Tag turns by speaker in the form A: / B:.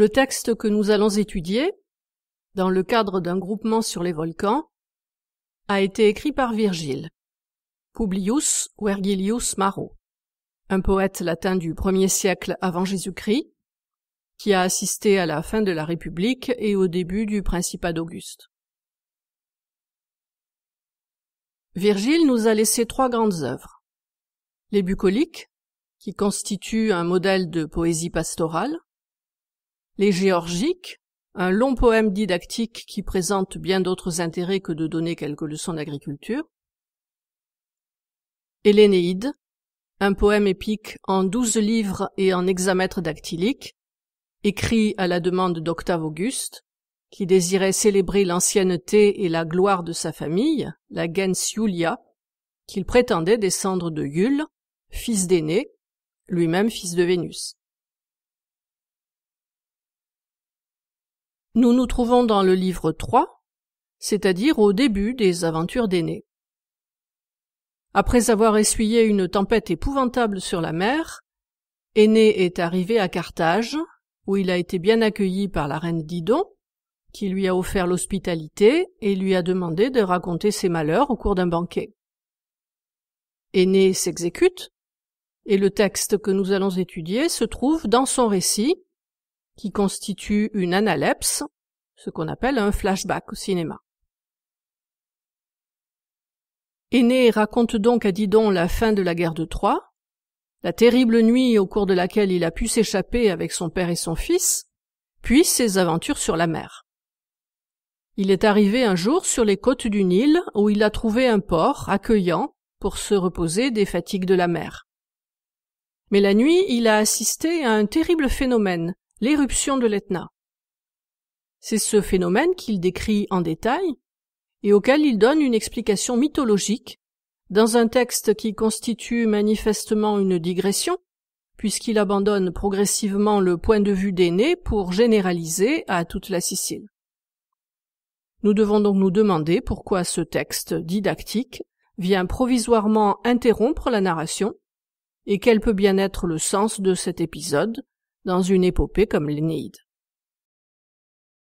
A: Le texte que nous allons étudier, dans le cadre d'un groupement sur les volcans, a été écrit par Virgile, Publius Vergilius Maro, un poète latin du 1er siècle avant Jésus-Christ, qui a assisté à la fin de la République et au début du Principat d'Auguste. Virgile nous a laissé trois grandes œuvres. Les bucoliques, qui constituent un modèle de poésie pastorale, les Géorgiques, un long poème didactique qui présente bien d'autres intérêts que de donner quelques leçons d'agriculture. Et l'Énéide, un poème épique en douze livres et en hexamètre dactylique, écrit à la demande d'Octave Auguste, qui désirait célébrer l'ancienneté et la gloire de sa famille, la gens Iulia, qu'il prétendait descendre de Yule, fils d'aîné, lui-même fils de Vénus. Nous nous trouvons dans le livre 3, c'est-à-dire au début des aventures d'Aînée. Après avoir essuyé une tempête épouvantable sur la mer, aîné est arrivé à Carthage, où il a été bien accueilli par la reine Didon, qui lui a offert l'hospitalité et lui a demandé de raconter ses malheurs au cours d'un banquet. Énée s'exécute, et le texte que nous allons étudier se trouve dans son récit, qui constitue une analepse, ce qu'on appelle un flashback au cinéma. Aîné raconte donc à Didon la fin de la guerre de Troie, la terrible nuit au cours de laquelle il a pu s'échapper avec son père et son fils, puis ses aventures sur la mer. Il est arrivé un jour sur les côtes du Nil où il a trouvé un port accueillant pour se reposer des fatigues de la mer. Mais la nuit, il a assisté à un terrible phénomène l'éruption de l'Etna. C'est ce phénomène qu'il décrit en détail et auquel il donne une explication mythologique dans un texte qui constitue manifestement une digression, puisqu'il abandonne progressivement le point de vue d'Aîné pour généraliser à toute la Sicile. Nous devons donc nous demander pourquoi ce texte didactique vient provisoirement interrompre la narration et quel peut bien être le sens de cet épisode dans une épopée comme l'Énéide.